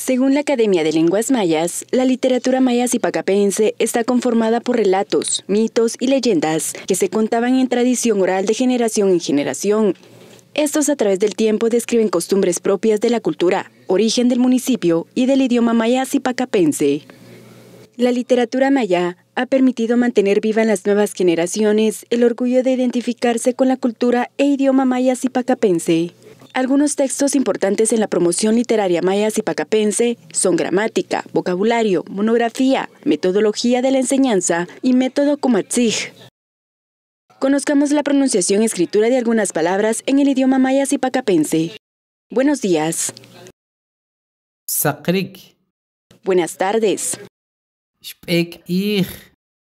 Según la Academia de Lenguas Mayas, la literatura maya zipacapense está conformada por relatos, mitos y leyendas que se contaban en tradición oral de generación en generación. Estos a través del tiempo describen costumbres propias de la cultura, origen del municipio y del idioma maya zipacapense. La literatura maya ha permitido mantener viva en las nuevas generaciones el orgullo de identificarse con la cultura e idioma maya zipacapense. Algunos textos importantes en la promoción literaria y pacapense son gramática, vocabulario, monografía, metodología de la enseñanza y método Comatzig. Conozcamos la pronunciación y escritura de algunas palabras en el idioma y pacapense. Buenos días. Sakrik. Buenas tardes.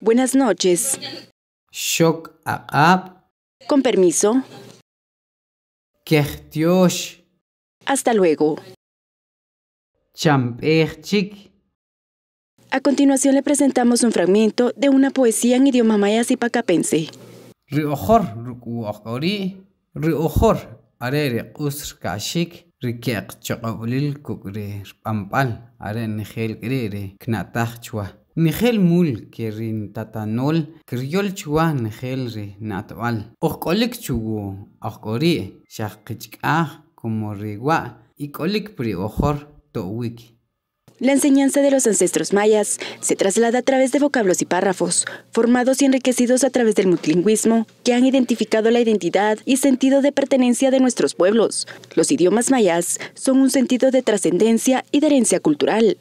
Buenas noches. Shok Con permiso. Hasta luego. Champerchik. A continuación le presentamos un fragmento de una poesía en idioma maya zipacapense. Riojor, rukuokori, riojor, arere usrkashik, rikek chokoblil kukre, pampal, aren gel grere, la enseñanza de los ancestros mayas se traslada a través de vocablos y párrafos, formados y enriquecidos a través del multilingüismo, que han identificado la identidad y sentido de pertenencia de nuestros pueblos. Los idiomas mayas son un sentido de trascendencia y de herencia cultural.